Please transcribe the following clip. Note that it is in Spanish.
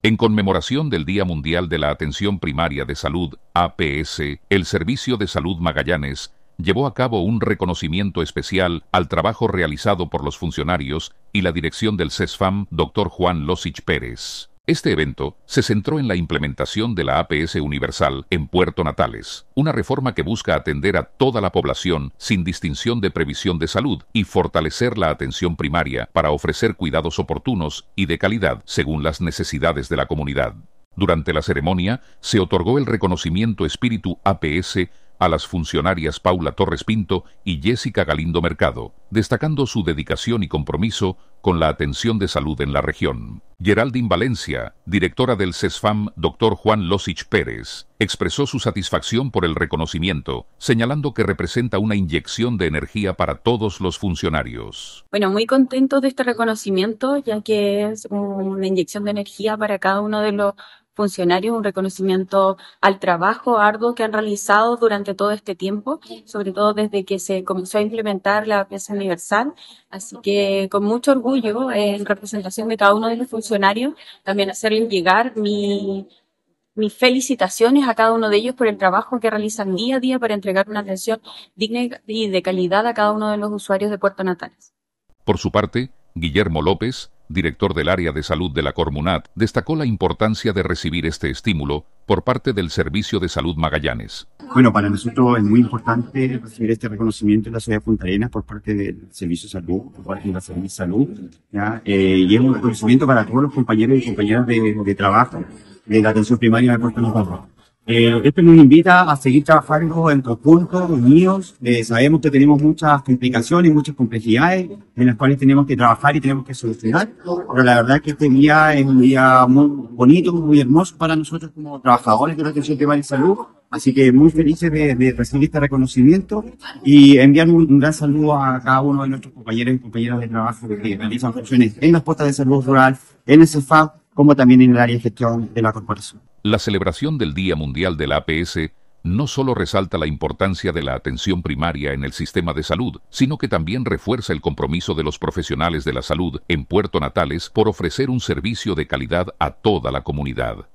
En conmemoración del Día Mundial de la Atención Primaria de Salud, APS, el Servicio de Salud Magallanes llevó a cabo un reconocimiento especial al trabajo realizado por los funcionarios y la dirección del CESFAM, Dr. Juan Losich Pérez. Este evento se centró en la implementación de la APS universal en Puerto Natales, una reforma que busca atender a toda la población sin distinción de previsión de salud y fortalecer la atención primaria para ofrecer cuidados oportunos y de calidad según las necesidades de la comunidad. Durante la ceremonia se otorgó el reconocimiento espíritu APS a las funcionarias Paula Torres Pinto y Jessica Galindo Mercado, destacando su dedicación y compromiso con la atención de salud en la región. Geraldine Valencia, directora del CESFAM, doctor Juan Losich Pérez, expresó su satisfacción por el reconocimiento, señalando que representa una inyección de energía para todos los funcionarios. Bueno, muy contento de este reconocimiento, ya que es una inyección de energía para cada uno de los funcionarios un reconocimiento al trabajo arduo que han realizado durante todo este tiempo, sobre todo desde que se comenzó a implementar la pieza universal. Así que con mucho orgullo, en representación de cada uno de los funcionarios, también hacerles llegar mis felicitaciones a cada uno de ellos por el trabajo que realizan día a día para entregar una atención digna y de calidad a cada uno de los usuarios de Puerto Natales. Por su parte, Guillermo López director del área de salud de la Cormunat, destacó la importancia de recibir este estímulo por parte del Servicio de Salud Magallanes. Bueno, para nosotros es muy importante recibir este reconocimiento en la ciudad de Punta Arenas por parte del Servicio de Salud, por parte de la Servicio Salud, ¿ya? Eh, y es un reconocimiento para todos los compañeros y compañeras de, trabajo de la atención primaria de Puerto Montt. Eh, este esto nos invita a seguir trabajando en conjunto, unidos. míos, eh, sabemos que tenemos muchas complicaciones, muchas complejidades en las cuales tenemos que trabajar y tenemos que solucionar. Pero la verdad que este día es un día muy bonito, muy hermoso para nosotros como trabajadores de la atención primaria de salud. Así que muy felices de, recibir este reconocimiento y enviar un, gran saludo a cada uno de nuestros compañeros y compañeras de trabajo que realizan funciones en las puestas de salud rural, en el CEFAP, como también en el área de gestión de la corporación. La celebración del Día Mundial de la APS no solo resalta la importancia de la atención primaria en el sistema de salud, sino que también refuerza el compromiso de los profesionales de la salud en Puerto Natales por ofrecer un servicio de calidad a toda la comunidad.